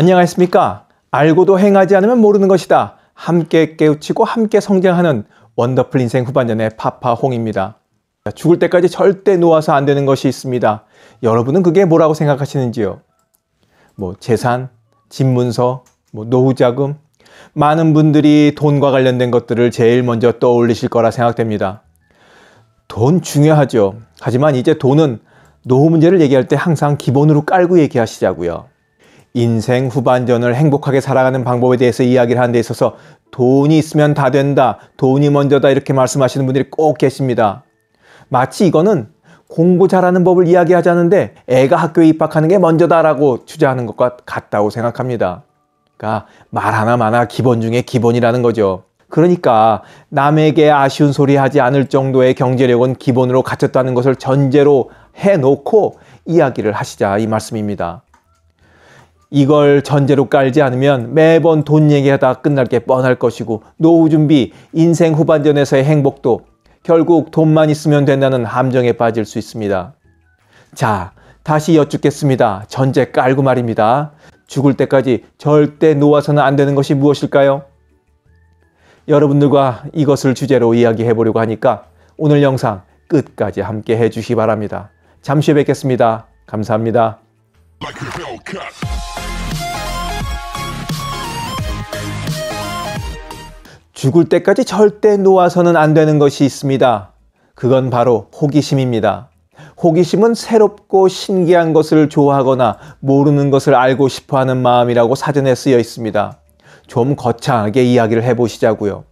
안녕하십니까? 알고도 행하지 않으면 모르는 것이다. 함께 깨우치고 함께 성장하는 원더풀 인생 후반전의 파파홍입니다. 죽을 때까지 절대 놓아서 안 되는 것이 있습니다. 여러분은 그게 뭐라고 생각하시는지요? 뭐 재산, 집 문서, 뭐 노후 자금 많은 분들이 돈과 관련된 것들을 제일 먼저 떠올리실 거라 생각됩니다. 돈 중요하죠. 하지만 이제 돈은 노후 문제를 얘기할 때 항상 기본으로 깔고 얘기하시자고요. 인생 후반전을 행복하게 살아가는 방법에 대해서 이야기를 하는 데 있어서 돈이 있으면 다 된다, 돈이 먼저다 이렇게 말씀하시는 분들이 꼭 계십니다. 마치 이거는 공부 잘하는 법을 이야기하자는데 애가 학교에 입학하는 게 먼저다라고 주장하는 것과 같다고 생각합니다. 그러니까 말 하나마나 기본 중에 기본이라는 거죠. 그러니까 남에게 아쉬운 소리 하지 않을 정도의 경제력은 기본으로 갖췄다는 것을 전제로 해놓고 이야기를 하시자 이 말씀입니다. 이걸 전제로 깔지 않으면 매번 돈 얘기하다 끝날 게 뻔할 것이고 노후 준비, 인생 후반전에서의 행복도 결국 돈만 있으면 된다는 함정에 빠질 수 있습니다. 자, 다시 여쭙겠습니다. 전제 깔고 말입니다. 죽을 때까지 절대 놓아서는 안 되는 것이 무엇일까요? 여러분들과 이것을 주제로 이야기해 보려고 하니까 오늘 영상 끝까지 함께 해 주시기 바랍니다. 잠시 뵙겠습니다. 감사합니다. 죽을 때까지 절대 놓아서는 안 되는 것이 있습니다. 그건 바로 호기심입니다. 호기심은 새롭고 신기한 것을 좋아하거나 모르는 것을 알고 싶어 하는 마음이라고 사전에 쓰여 있습니다. 좀 거창하게 이야기를 해보시자고요.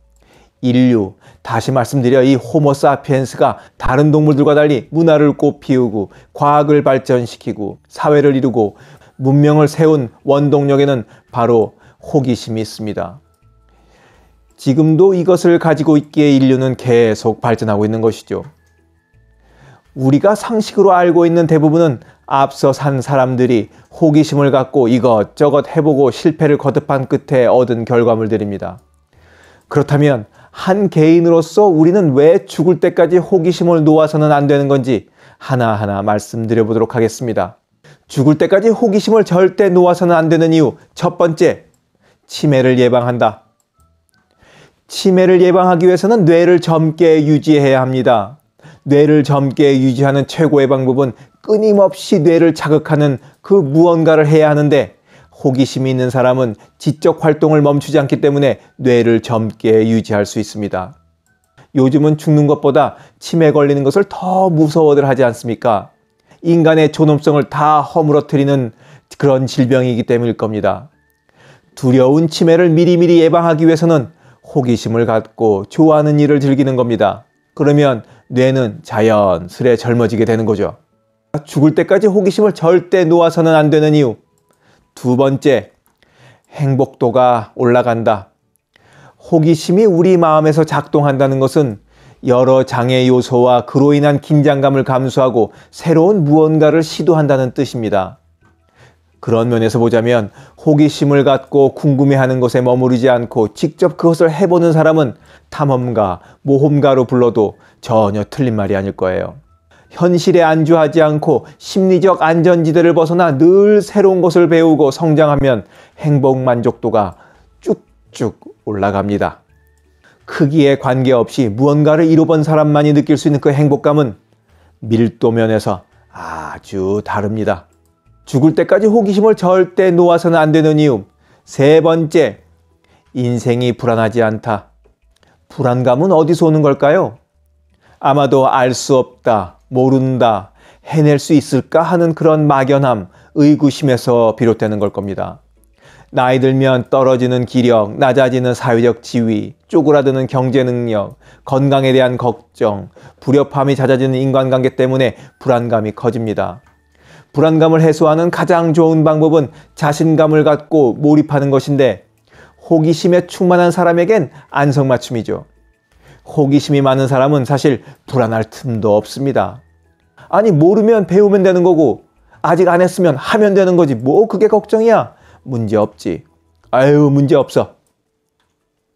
인류, 다시 말씀드려 이 호모 사피엔스가 다른 동물들과 달리 문화를 꽃피우고 과학을 발전시키고 사회를 이루고 문명을 세운 원동력에는 바로 호기심이 있습니다. 지금도 이것을 가지고 있기에 인류는 계속 발전하고 있는 것이죠. 우리가 상식으로 알고 있는 대부분은 앞서 산 사람들이 호기심을 갖고 이것저것 해보고 실패를 거듭한 끝에 얻은 결과물들입니다. 그렇다면 한 개인으로서 우리는 왜 죽을 때까지 호기심을 놓아서는 안 되는 건지 하나하나 말씀드려 보도록 하겠습니다. 죽을 때까지 호기심을 절대 놓아서는 안 되는 이유 첫 번째, 치매를 예방한다. 치매를 예방하기 위해서는 뇌를 젊게 유지해야 합니다. 뇌를 젊게 유지하는 최고의 방법은 끊임없이 뇌를 자극하는 그 무언가를 해야 하는데 호기심이 있는 사람은 지적 활동을 멈추지 않기 때문에 뇌를 젊게 유지할 수 있습니다. 요즘은 죽는 것보다 치매 걸리는 것을 더 무서워들 하지 않습니까? 인간의 존엄성을 다 허물어뜨리는 그런 질병이기 때문일 겁니다. 두려운 치매를 미리미리 예방하기 위해서는 호기심을 갖고 좋아하는 일을 즐기는 겁니다. 그러면 뇌는 자연스레 젊어지게 되는 거죠. 죽을 때까지 호기심을 절대 놓아서는 안 되는 이유. 두 번째, 행복도가 올라간다. 호기심이 우리 마음에서 작동한다는 것은 여러 장애 요소와 그로 인한 긴장감을 감수하고 새로운 무언가를 시도한다는 뜻입니다. 그런 면에서 보자면 호기심을 갖고 궁금해하는 것에 머무르지 않고 직접 그것을 해보는 사람은 탐험가, 모험가로 불러도 전혀 틀린 말이 아닐 거예요. 현실에 안주하지 않고 심리적 안전지대를 벗어나 늘 새로운 것을 배우고 성장하면 행복 만족도가 쭉쭉 올라갑니다. 크기에 관계없이 무언가를 이뤄본 사람만이 느낄 수 있는 그 행복감은 밀도면에서 아주 다릅니다. 죽을 때까지 호기심을 절대 놓아서는 안 되는 이유. 세 번째, 인생이 불안하지 않다. 불안감은 어디서 오는 걸까요? 아마도 알 수 없다, 모른다, 해낼 수 있을까 하는 그런 막연함, 의구심에서 비롯되는 걸 겁니다. 나이 들면 떨어지는 기력, 낮아지는 사회적 지위, 쪼그라드는 경제 능력, 건강에 대한 걱정, 불협함이 잦아지는 인간관계 때문에 불안감이 커집니다. 불안감을 해소하는 가장 좋은 방법은 자신감을 갖고 몰입하는 것인데 호기심에 충만한 사람에겐 안성맞춤이죠. 호기심이 많은 사람은 사실 불안할 틈도 없습니다. 아니 모르면 배우면 되는 거고 아직 안 했으면 하면 되는 거지 뭐 그게 걱정이야 문제없지 아유 문제없어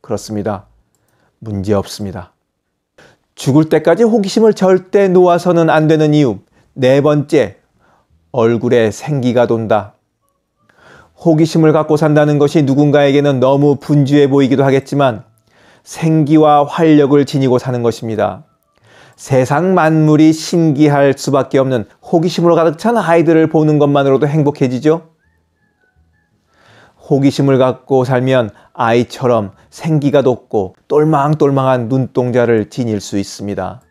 그렇습니다 문제없습니다 죽을 때까지 호기심을 절대 놓아서는 안 되는 이유 네 번째 얼굴에 생기가 돈다. 호기심을 갖고 산다는 것이 누군가에게는 너무 분주해 보이기도 하겠지만 생기와 활력을 지니고 사는 것입니다. 세상 만물이 신기할 수밖에 없는 호기심으로 가득 찬 아이들을 보는 것만으로도 행복해지죠? 호기심을 갖고 살면 아이처럼 생기가 돋고 똘망똘망한 눈동자를 지닐 수 있습니다.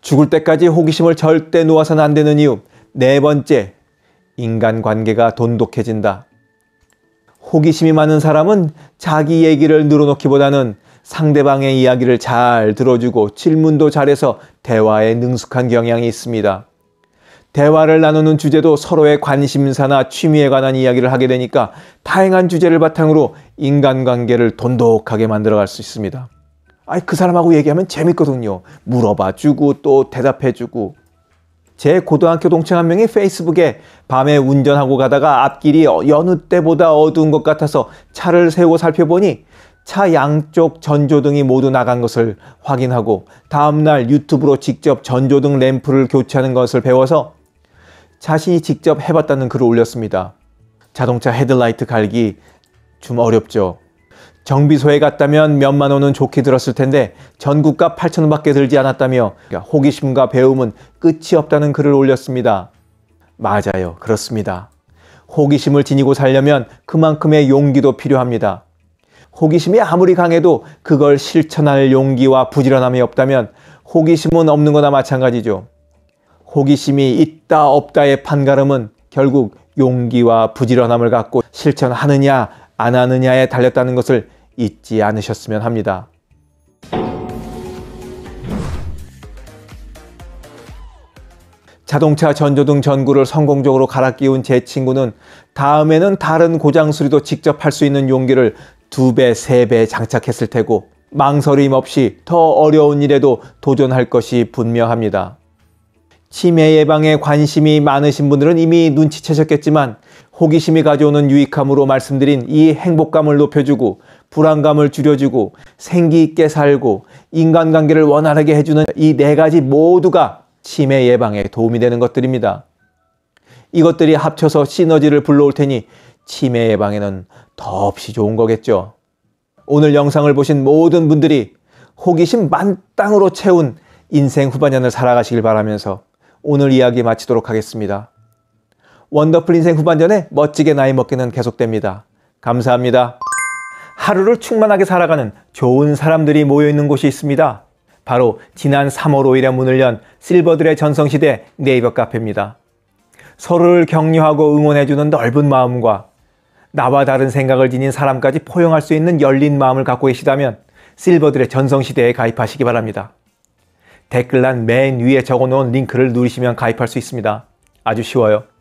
죽을 때까지 호기심을 절대 놓아서는 안 되는 이유, 네 번째, 인간관계가 돈독해진다. 호기심이 많은 사람은 자기 얘기를 늘어놓기보다는 상대방의 이야기를 잘 들어주고 질문도 잘해서 대화에 능숙한 경향이 있습니다. 대화를 나누는 주제도 서로의 관심사나 취미에 관한 이야기를 하게 되니까 다양한 주제를 바탕으로 인간관계를 돈독하게 만들어갈 수 있습니다. 아이, 그 사람하고 얘기하면 재밌거든요. 물어봐주고 또 대답해주고 제 고등학교 동창 한 명이 페이스북에 밤에 운전하고 가다가 앞길이 여느 때보다 어두운 것 같아서 차를 세우고 살펴보니 차 양쪽 전조등이 모두 나간 것을 확인하고 다음날 유튜브로 직접 전조등 램프를 교체하는 것을 배워서 자신이 직접 해봤다는 글을 올렸습니다. 자동차 헤드라이트 갈기 좀 어렵죠. 정비소에 갔다면 몇만 원은 좋게 들었을 텐데 전국값 8천 원밖에 들지 않았다며 그러니까 호기심과 배움은 끝이 없다는 글을 올렸습니다. 맞아요. 그렇습니다. 호기심을 지니고 살려면 그만큼의 용기도 필요합니다. 호기심이 아무리 강해도 그걸 실천할 용기와 부지런함이 없다면 호기심은 없는 거나 마찬가지죠. 호기심이 있다 없다의 판가름은 결국 용기와 부지런함을 갖고 실천하느냐 안 하느냐에 달렸다는 것을 잊지 않으셨으면 합니다. 자동차 전조등 전구를 성공적으로 갈아 끼운 제 친구는 다음에는 다른 고장 수리도 직접 할 수 있는 용기를 두 배, 세 배 장착했을 테고 망설임 없이 더 어려운 일에도 도전할 것이 분명합니다. 치매 예방에 관심이 많으신 분들은 이미 눈치채셨겠지만 호기심이 가져오는 유익함으로 말씀드린 이 행복감을 높여주고 불안감을 줄여주고 생기 있게 살고 인간관계를 원활하게 해주는 이 네 가지 모두가 치매 예방에 도움이 되는 것들입니다. 이것들이 합쳐서 시너지를 불러올 테니 치매 예방에는 더없이 좋은 거겠죠. 오늘 영상을 보신 모든 분들이 호기심 만땅으로 채운 인생 후반년을 살아가시길 바라면서 오늘 이야기 마치도록 하겠습니다. 원더풀 인생 후반전에 멋지게 나이 먹기는 계속됩니다. 감사합니다. 하루를 충만하게 살아가는 좋은 사람들이 모여있는 곳이 있습니다. 바로 지난 3월 5일에 문을 연 실버들의 전성시대 네이버 카페입니다. 서로를 격려하고 응원해주는 넓은 마음과 나와 다른 생각을 지닌 사람까지 포용할 수 있는 열린 마음을 갖고 계시다면 실버들의 전성시대에 가입하시기 바랍니다. 댓글란 맨 위에 적어놓은 링크를 누르시면 가입할 수 있습니다. 아주 쉬워요.